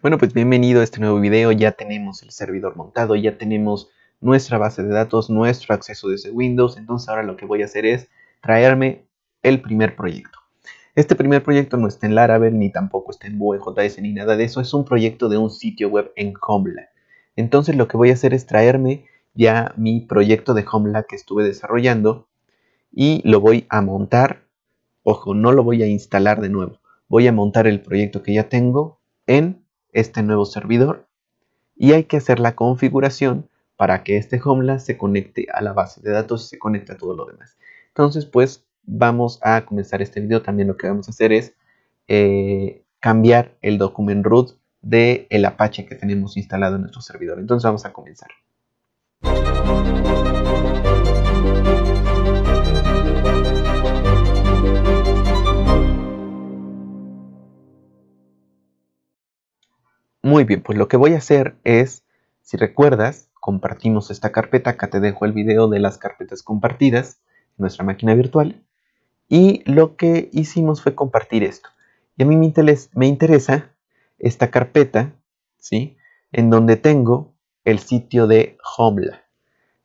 Bueno, pues bienvenido a este nuevo video. Ya tenemos el servidor montado, ya tenemos nuestra base de datos, nuestro acceso desde Windows. Entonces ahora lo que voy a hacer es traerme el primer proyecto. Este primer proyecto no está en Laravel, ni tampoco está en Vue.js, ni nada de eso. Es un proyecto de un sitio web en Homelab. Entonces lo que voy a hacer es traerme ya mi proyecto de Homelab que estuve desarrollando y lo voy a montar. Ojo, no lo voy a instalar de nuevo. Voy a montar el proyecto que ya tengo en este nuevo servidor y hay que hacer la configuración para que este homeland se conecte a la base de datos y se conecte a todo lo demás. Entonces, pues vamos a comenzar este video. También lo que vamos a hacer es eh, cambiar el document root del el Apache que tenemos instalado en nuestro servidor. Entonces, vamos a comenzar. Muy bien, pues lo que voy a hacer es, si recuerdas, compartimos esta carpeta, acá te dejo el video de las carpetas compartidas en nuestra máquina virtual, y lo que hicimos fue compartir esto. Y a mí me, interesa, esta carpeta, ¿sí? En donde tengo el sitio de Homla.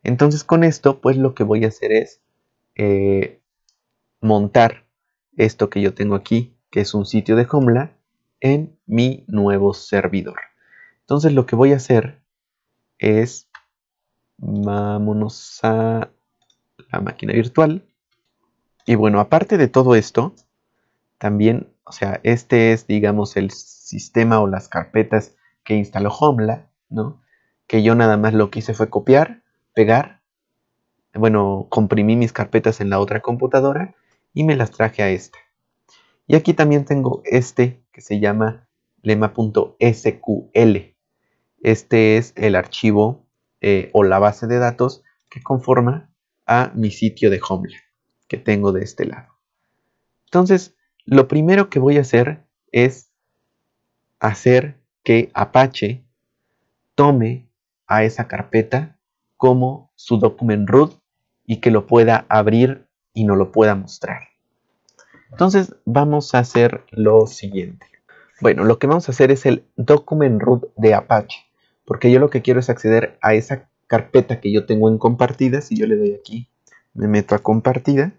Entonces con esto, pues lo que voy a hacer es eh, montar esto que yo tengo aquí, que es un sitio de Homla, en mi nuevo servidor. Entonces lo que voy a hacer es, vámonos a la máquina virtual. Y bueno, aparte de todo esto, también, o sea, este es, digamos, el sistema o las carpetas que instaló Homla, ¿no? Que yo nada más lo que hice fue copiar, pegar, bueno, comprimí mis carpetas en la otra computadora y me las traje a esta. Y aquí también tengo este que se llama lema.sql. Este es el archivo eh, o la base de datos que conforma a mi sitio de Homeland que tengo de este lado. Entonces, lo primero que voy a hacer es hacer que Apache tome a esa carpeta como su document root y que lo pueda abrir y no lo pueda mostrar. Entonces vamos a hacer lo siguiente. Bueno, lo que vamos a hacer es el document root de Apache, porque yo lo que quiero es acceder a esa carpeta que yo tengo en compartidas Si yo le doy aquí, me meto a compartida.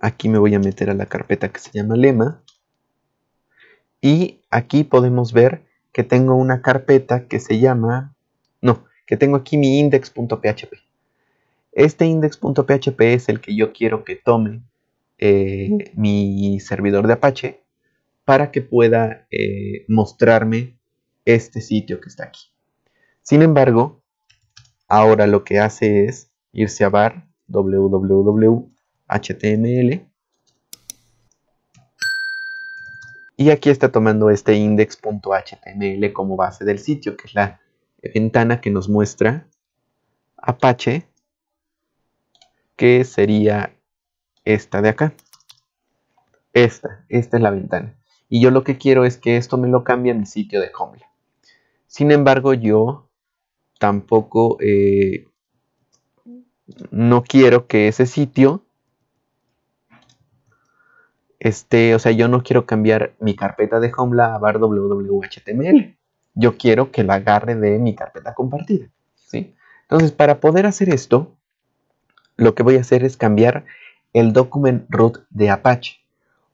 Aquí me voy a meter a la carpeta que se llama lema. Y aquí podemos ver que tengo una carpeta que se llama, no, que tengo aquí mi index.php. Este index.php es el que yo quiero que tome eh, mi servidor de Apache para que pueda eh, mostrarme este sitio que está aquí. Sin embargo, ahora lo que hace es irse a bar www.html y aquí está tomando este index.html como base del sitio, que es la ventana que nos muestra Apache que sería esta de acá. Esta, esta es la ventana. Y yo lo que quiero es que esto me lo cambie en el sitio de home Sin embargo, yo tampoco eh, no quiero que ese sitio Este. o sea, yo no quiero cambiar mi carpeta de Homla. a bar www.html. Yo quiero que la agarre de mi carpeta compartida, ¿sí? Entonces, para poder hacer esto, lo que voy a hacer es cambiar el document root de Apache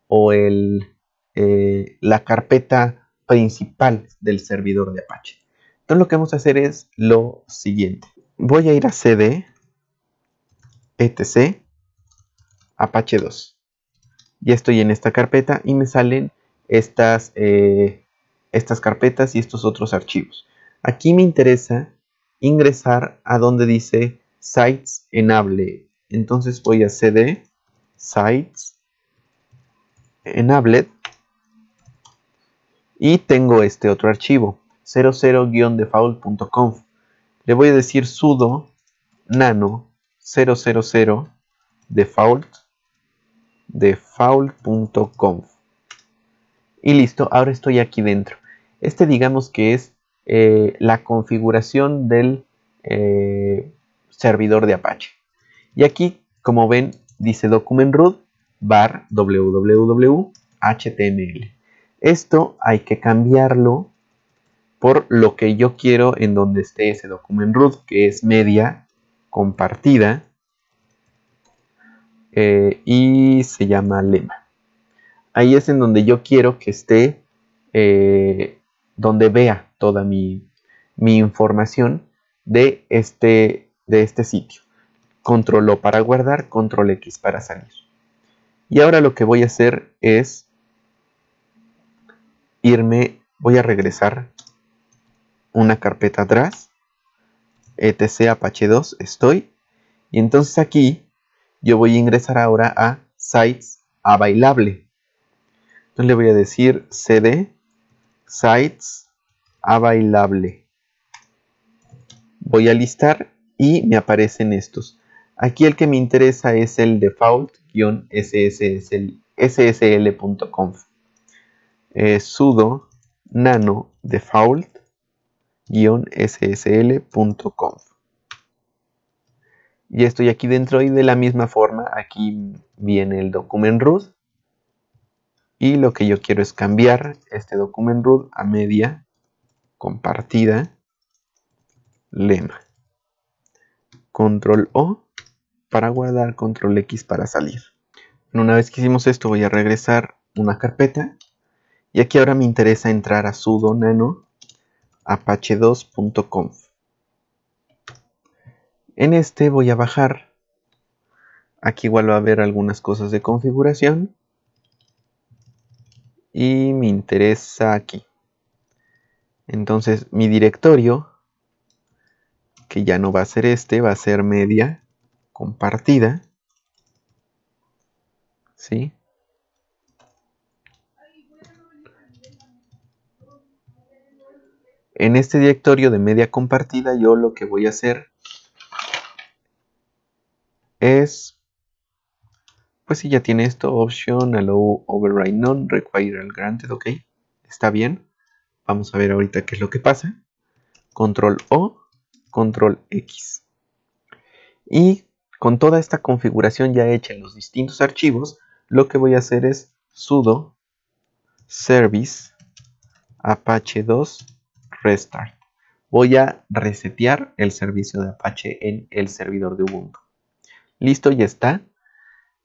o eh, la carpeta principal del servidor de Apache. Entonces lo que vamos a hacer es lo siguiente. Voy a ir a cd etc apache 2. Ya estoy en esta carpeta y me salen estas, eh, estas carpetas y estos otros archivos. Aquí me interesa ingresar a donde dice sites enable. Entonces voy a cd sites enable y tengo este otro archivo 00-default.conf. Le voy a decir sudo nano 000 default default.conf y listo, ahora estoy aquí dentro. Este digamos que es eh, la configuración del eh, servidor de Apache. Y aquí, como ven, dice document root bar www html. Esto hay que cambiarlo por lo que yo quiero en donde esté ese document root, que es media compartida eh, y se llama lema. Ahí es en donde yo quiero que esté, eh, donde vea toda mi, mi información de este de este sitio. Control O para guardar, control X para salir. Y ahora lo que voy a hacer es irme, voy a regresar una carpeta atrás, etc apache 2, estoy, y entonces aquí yo voy a ingresar ahora a sites a bailable. Entonces le voy a decir cd sites a bailable. Voy a listar y me aparecen estos. Aquí el que me interesa es el default-ssl.conf. Eh, sudo nano default-ssl.conf. Y estoy aquí dentro y de la misma forma aquí viene el document root. Y lo que yo quiero es cambiar este document root a media compartida lema control O para guardar, control X para salir. Una vez que hicimos esto voy a regresar una carpeta y aquí ahora me interesa entrar a sudo nano apache2.conf. En este voy a bajar. Aquí igual va a haber algunas cosas de configuración. Y me interesa aquí. Entonces mi directorio que ya no va a ser este, va a ser media compartida. ¿Sí? En este directorio de media compartida yo lo que voy a hacer es, pues si ya tiene esto, option, allow, override non require el granted, ok, está bien. Vamos a ver ahorita qué es lo que pasa. Control O, control X. Y con toda esta configuración ya hecha en los distintos archivos, lo que voy a hacer es sudo service apache 2 restart. Voy a resetear el servicio de Apache en el servidor de Ubuntu. Listo, ya está.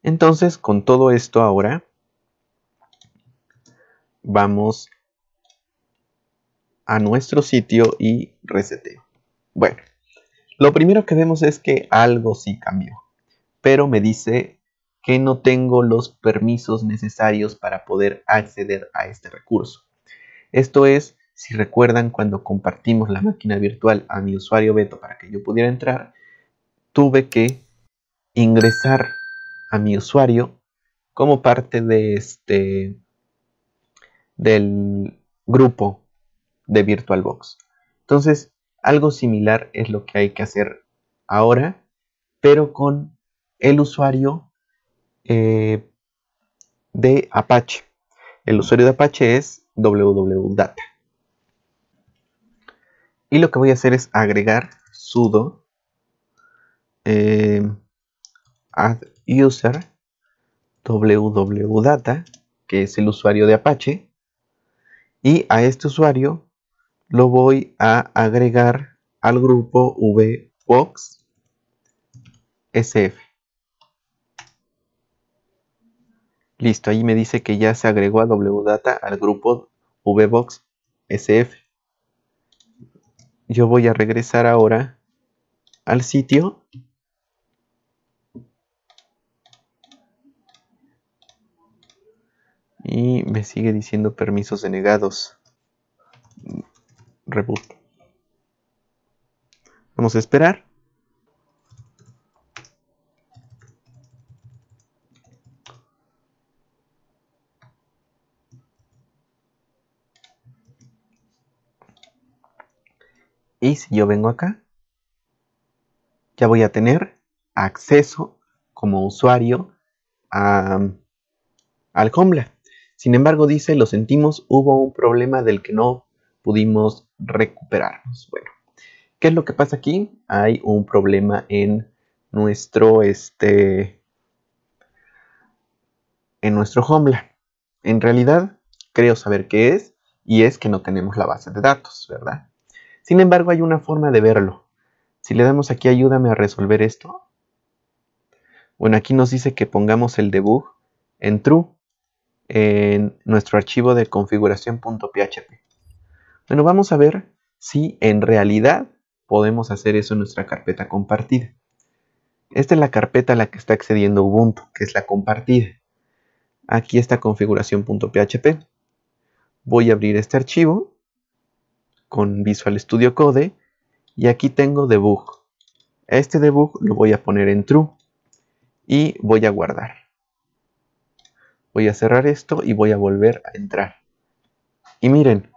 Entonces, con todo esto ahora, vamos a nuestro sitio y reseteo. Bueno, lo primero que vemos es que algo sí cambió, pero me dice que no tengo los permisos necesarios para poder acceder a este recurso. Esto es, si recuerdan cuando compartimos la máquina virtual a mi usuario Beto para que yo pudiera entrar, tuve que ingresar a mi usuario como parte de este del grupo de VirtualBox. Entonces, algo similar es lo que hay que hacer ahora, pero con el usuario eh, de Apache. El usuario de Apache es www.data. Y lo que voy a hacer es agregar sudo eh, add user www.data, que es el usuario de Apache, y a este usuario lo voy a agregar al grupo VBox SF. Listo, ahí me dice que ya se agregó a WData al grupo VBox SF. Yo voy a regresar ahora al sitio. Y me sigue diciendo permisos denegados. Vamos a esperar. Y si yo vengo acá, ya voy a tener acceso como usuario a, um, al Sin embargo, dice, lo sentimos, hubo un problema del que no pudimos recuperarnos. Bueno, ¿qué es lo que pasa aquí? Hay un problema en nuestro, este, en nuestro homeland. En realidad, creo saber qué es, y es que no tenemos la base de datos, ¿verdad? Sin embargo, hay una forma de verlo. Si le damos aquí ayúdame a resolver esto, bueno, aquí nos dice que pongamos el debug en true en nuestro archivo de configuración.php. Bueno, vamos a ver si en realidad podemos hacer eso en nuestra carpeta compartida. Esta es la carpeta a la que está accediendo Ubuntu, que es la compartida. Aquí está configuración.php. Voy a abrir este archivo con Visual Studio Code y aquí tengo debug. Este debug lo voy a poner en true y voy a guardar. Voy a cerrar esto y voy a volver a entrar. Y miren,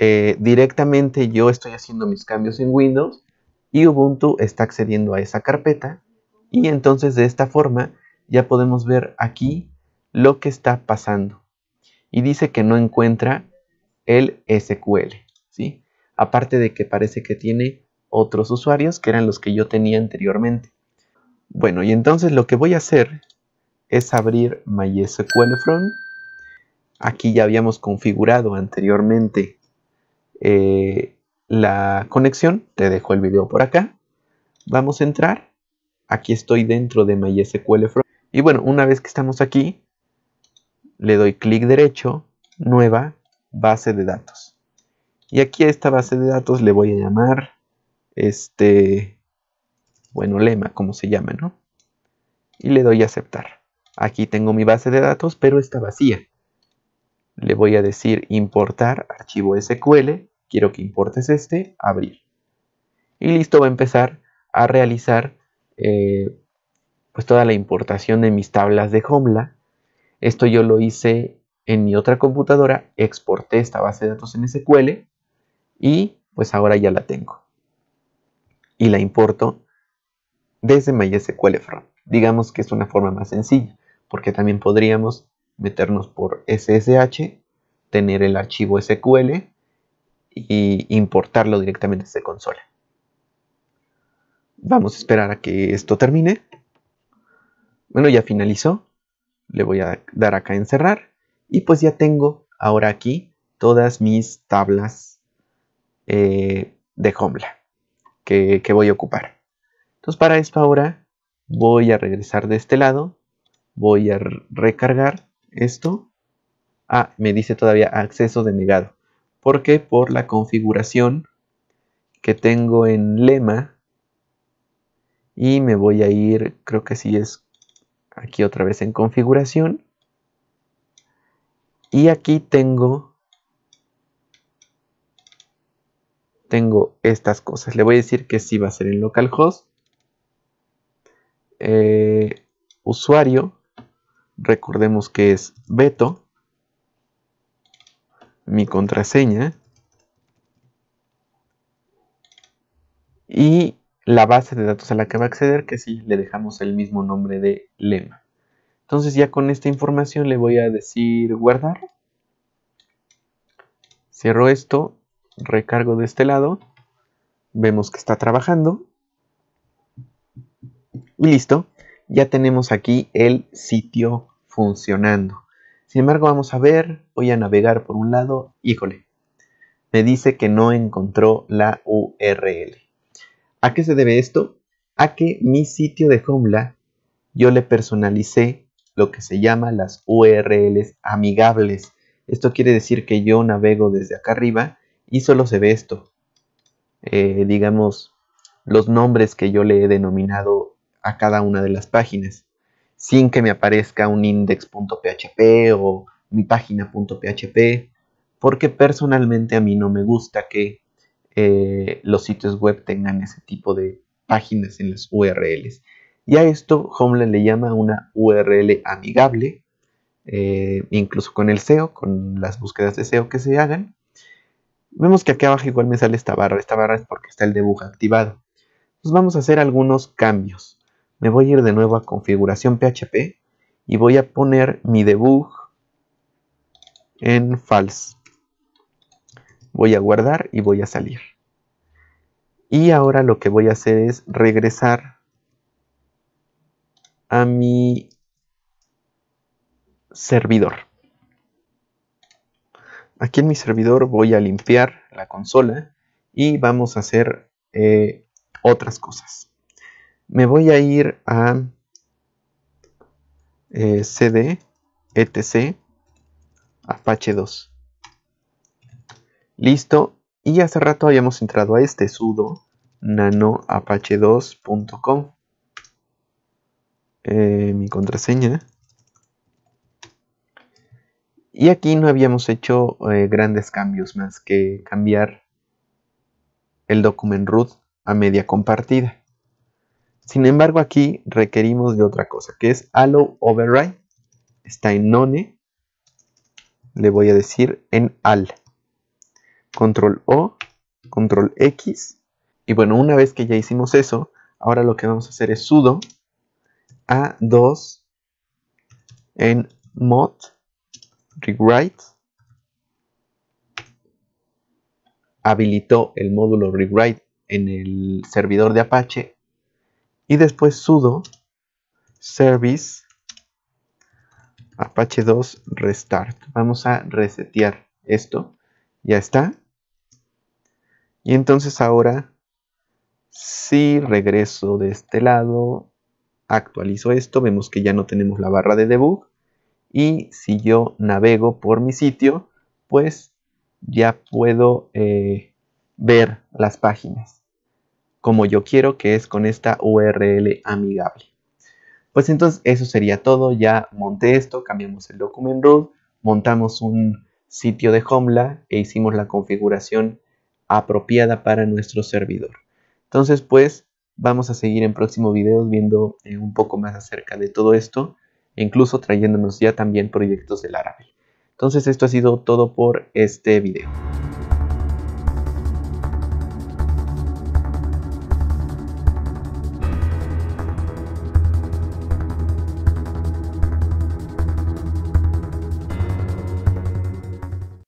eh, directamente yo estoy haciendo mis cambios en Windows y Ubuntu está accediendo a esa carpeta y entonces de esta forma ya podemos ver aquí lo que está pasando y dice que no encuentra el SQL, ¿sí? Aparte de que parece que tiene otros usuarios que eran los que yo tenía anteriormente. Bueno, y entonces lo que voy a hacer es abrir MySQL Front. Aquí ya habíamos configurado anteriormente eh, la conexión, te dejo el video por acá. Vamos a entrar. Aquí estoy dentro de MySQL Y bueno, una vez que estamos aquí, le doy clic derecho, nueva base de datos. Y aquí a esta base de datos le voy a llamar, este, bueno, lema, como se llama, ¿no? Y le doy a aceptar. Aquí tengo mi base de datos, pero está vacía. Le voy a decir importar archivo SQL quiero que importes este, abrir. Y listo, va a empezar a realizar eh, pues toda la importación de mis tablas de Homla. Esto yo lo hice en mi otra computadora, exporté esta base de datos en SQL y pues ahora ya la tengo. Y la importo desde MySQL Front. Digamos que es una forma más sencilla, porque también podríamos meternos por SSH, tener el archivo SQL y importarlo directamente desde consola. Vamos a esperar a que esto termine. Bueno, ya finalizó. Le voy a dar acá en cerrar. Y pues ya tengo ahora aquí todas mis tablas eh, de homla que, que voy a ocupar. Entonces para esto ahora voy a regresar de este lado. Voy a recargar esto. Ah, me dice todavía acceso denegado porque por la configuración que tengo en lema y me voy a ir, creo que sí es aquí otra vez en configuración y aquí tengo tengo estas cosas. Le voy a decir que sí va a ser en localhost. Eh, usuario, recordemos que es Beto mi contraseña y la base de datos a la que va a acceder, que si le dejamos el mismo nombre de lema. Entonces ya con esta información le voy a decir guardar. Cierro esto, recargo de este lado, vemos que está trabajando. Y listo, ya tenemos aquí el sitio funcionando. Sin embargo, vamos a ver, voy a navegar por un lado, híjole, me dice que no encontró la URL. ¿A qué se debe esto? A que mi sitio de Joomla yo le personalicé lo que se llama las URLs amigables. Esto quiere decir que yo navego desde acá arriba y solo se ve esto. Eh, digamos, los nombres que yo le he denominado a cada una de las páginas sin que me aparezca un index.php o mi página.php, porque personalmente a mí no me gusta que eh, los sitios web tengan ese tipo de páginas en las URLs. Y a esto Homeland le llama una URL amigable, eh, incluso con el SEO, con las búsquedas de SEO que se hagan. Vemos que aquí abajo igual me sale esta barra. Esta barra es porque está el debug activado. Pues vamos a hacer algunos cambios me voy a ir de nuevo a configuración PHP y voy a poner mi debug en false. Voy a guardar y voy a salir. Y ahora lo que voy a hacer es regresar a mi servidor. Aquí en mi servidor voy a limpiar la consola y vamos a hacer eh, otras cosas. Me voy a ir a eh, cd etc apache 2. Listo. Y hace rato habíamos entrado a este sudo nano apache2.com. Eh, mi contraseña. Y aquí no habíamos hecho eh, grandes cambios más que cambiar el document root a media compartida. Sin embargo, aquí requerimos de otra cosa, que es allow override. Está en none. Le voy a decir en al. Control O, control X. Y bueno, una vez que ya hicimos eso, ahora lo que vamos a hacer es sudo a2 en mod rewrite. Habilitó el módulo rewrite en el servidor de Apache y después sudo service apache 2 restart. Vamos a resetear esto. Ya está. Y entonces ahora, si regreso de este lado, actualizo esto, vemos que ya no tenemos la barra de debug. Y si yo navego por mi sitio, pues ya puedo eh, ver las páginas como yo quiero, que es con esta URL amigable. Pues entonces eso sería todo, ya monté esto, cambiamos el document root, montamos un sitio de Homla e hicimos la configuración apropiada para nuestro servidor. Entonces pues vamos a seguir en próximos videos viendo eh, un poco más acerca de todo esto, incluso trayéndonos ya también proyectos de Laravel. Entonces esto ha sido todo por este video.